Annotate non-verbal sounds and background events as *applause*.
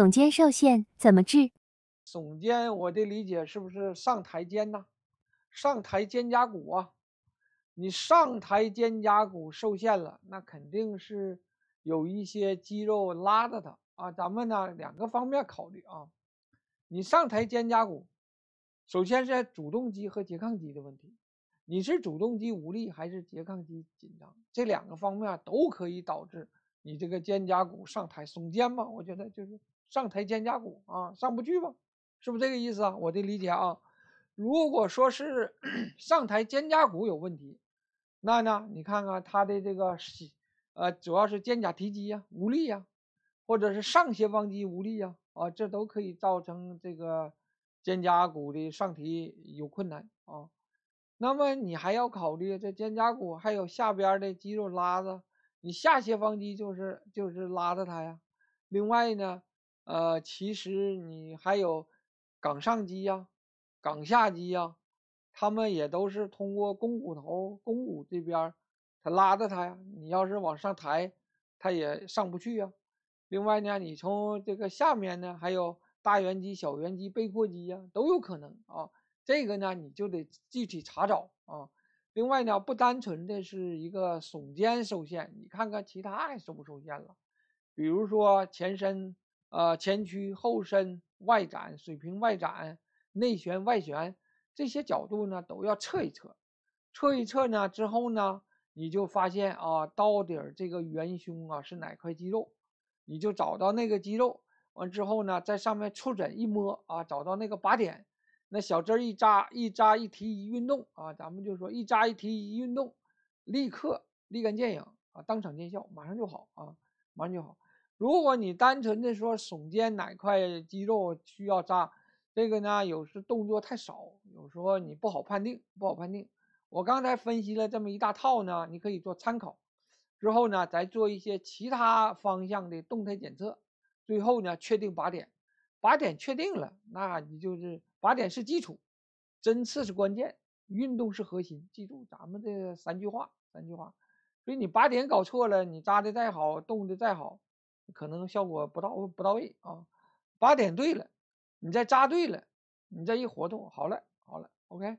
耸肩受限怎么治？耸肩，我的理解是不是上抬肩呢？上抬肩胛骨啊？你上抬肩胛骨受限了，那肯定是有一些肌肉拉着它啊。咱们呢，两个方面考虑啊。你上抬肩胛骨，首先是主动肌和拮抗肌的问题。你是主动肌无力还是拮抗肌紧张？这两个方面都可以导致。你这个肩胛骨上抬耸肩嘛，我觉得就是上抬肩胛骨啊，上不去吧，是不是这个意思啊？我的理解啊，如果说是 *clears throat* 上抬肩胛骨有问题，那呢，你看看他的这个是呃，主要是肩胛提肌呀无力呀，或者是上斜方肌无力呀，啊，这都可以造成这个肩胛骨的上提有困难啊。那么你还要考虑这肩胛骨还有下边的肌肉拉着。你下斜方肌就是就是拉着它呀，另外呢，呃，其实你还有冈上肌呀、冈下肌呀，他们也都是通过肱骨头、肱骨这边它拉着它呀。你要是往上抬，它也上不去呀。另外呢，你从这个下面呢，还有大圆肌、小圆肌、背阔肌呀，都有可能啊。这个呢，你就得具体查找啊。另外呢，不单纯的是一个耸肩受限，你看看其他还受不受限了，比如说前伸、呃前屈、后伸、外展、水平外展、内旋、外旋这些角度呢，都要测一测，测一测呢之后呢，你就发现啊，到底儿这个元凶啊是哪块肌肉，你就找到那个肌肉，完之后呢，在上面触诊一摸啊，找到那个靶点。那小针一扎一扎一提一运动啊，咱们就说一扎一提一运动，立刻立竿见影啊，当场见效，马上就好啊，马上就好。如果你单纯的说耸肩哪块肌肉需要扎这个呢，有时动作太少，有时候你不好判定，不好判定。我刚才分析了这么一大套呢，你可以做参考，之后呢再做一些其他方向的动态检测，最后呢确定靶点。靶点确定了，那你就是靶点是基础，针刺是关键，运动是核心。记住咱们这三句话，三句话。所以你靶点搞错了，你扎的再好，动的再好，可能效果不到不到位啊。靶点对了，你再扎对了，你再一活动，好了，好了，OK。